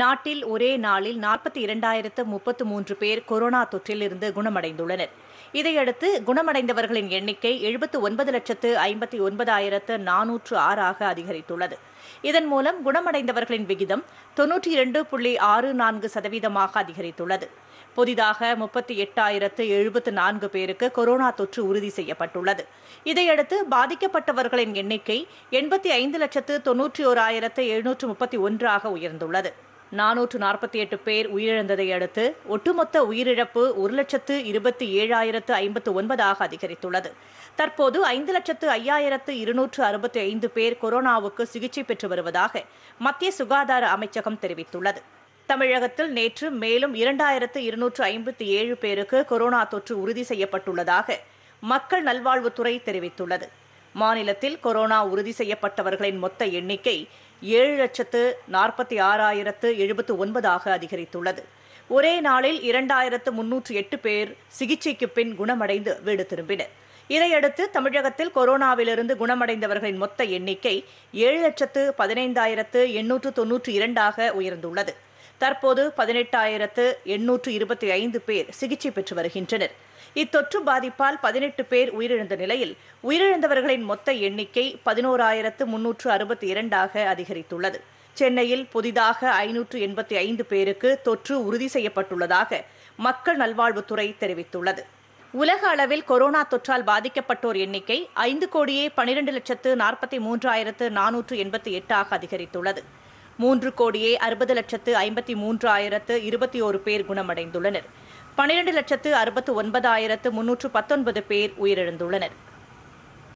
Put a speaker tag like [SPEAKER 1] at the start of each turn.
[SPEAKER 1] நாட்டில் ஒரே நாளில் நாற்பத்தி இரண்டாயிரத்து முப்பத்து மூன்று பேர் கொரோனா தொற்றிலிருந்து குணமடைந்துள்ளனர் இதையடுத்து குணமடைந்தவர்களின் எண்ணிக்கை எழுபத்து ஒன்பது லட்சத்து ஐம்பத்தி ஒன்பதாயிரத்து நானூற்று ஆறாக அதிகரித்துள்ளது இதன் மூலம் குணமடைந்தவர்களின் விகிதம் தொன்னூற்றி இரண்டு புள்ளி ஆறு நான்கு சதவீதமாக அதிகரித்துள்ளது புதிதாக முப்பத்தி எட்டாயிரத்து எழுபத்து நான்கு பேருக்கு கொரோனா தொற்று உறுதி செய்யப்பட்டுள்ளது இதையடுத்து பாதிக்கப்பட்டவர்களின் எண்ணிக்கை எண்பத்தி ஐந்து லட்சத்து தொன்னூற்றி ஓராயிரத்து எழுநூற்று முப்பத்தி ஒன்றாக உயர்ந்துள்ளது நானூற்று நாற்பத்தி எட்டு பேர் உயிரிழந்ததை அடுத்து ஒட்டுமொத்த உயிரிழப்பு ஒரு லட்சத்து இருபத்தி ஏழாயிரத்து ஐம்பத்து ஒன்பதாக அதிகரித்துள்ளது தற்போது ஐந்து லட்சத்து ஐயாயிரத்து இருநூற்று அறுபத்தி ஐந்து பேர் கொரோனாவுக்கு சிகிச்சை பெற்று வருவதாக மத்திய சுகாதார அமைச்சகம் தெரிவித்துள்ளது தமிழகத்தில் நேற்று மேலும் இரண்டாயிரத்து இருநூற்று ஐம்பத்தி ஏழு பேருக்கு கொரோனா தொற்று உறுதி செய்யப்பட்டுள்ளதாக மக்கள் நல்வாழ்வுத்துறை தெரிவித்துள்ளது மாநிலத்தில் கொரோனா உறுதி செய்யப்பட்டவர்களின் மொத்த எண்ணிக்கை ஏழு லட்சத்து நாற்பத்தி ஆறாயிரத்து எழுபத்து ஒன்பதாக அதிகரித்துள்ளது ஒரே நாளில் இரண்டாயிரத்து முன்னூற்று எட்டு பேர் சிகிச்சைக்கு பின் குணமடைந்து வீடு திரும்பினர் இதையடுத்து தமிழகத்தில் கொரோனாவிலிருந்து குணமடைந்தவர்களின் மொத்த எண்ணிக்கை ஏழு லட்சத்து பதினைந்தாயிரத்து எண்ணூற்று தொன்னூற்று இரண்டாக உயர்ந்துள்ளது தற்போது பதினெட்டாயிரத்து எண்ணூற்று இருபத்தி ஐந்து பேர் சிகிச்சை பெற்று வருகின்றனர் இத்தொற்று பாதிப்பால் பதினெட்டு பேர் உயிரிழந்த நிலையில் உயிரிழந்தவர்களின் மொத்த எண்ணிக்கை பதினோராயிரத்து முன்னூற்று அறுபத்தி இரண்டாக அதிகரித்துள்ளது சென்னையில் புதிதாக ஐநூற்று எண்பத்தி ஐந்து பேருக்கு தொற்று உறுதி செய்யப்பட்டுள்ளதாக மக்கள் நல்வாழ்வுத்துறை தெரிவித்துள்ளது உலக அளவில் கொரோனா தொற்றால் பாதிக்கப்பட்டோர் எண்ணிக்கை ஐந்து கோடியே பனிரெண்டு லட்சத்து நாற்பத்தி மூன்றாயிரத்து நானூற்று எண்பத்தி எட்டாக அதிகரித்துள்ளது மூன்று கோடியே அறுபது லட்சத்து ஐம்பத்தி மூன்று ஆயிரத்து இருபத்தி ஒரு பேர் குணமடைந்துள்ளனர் பன்னிரண்டு லட்சத்து அறுபத்து ஒன்பதாயிரத்து முன்னூற்று பத்தொன்பது பேர் உயிரிழந்துள்ளனர்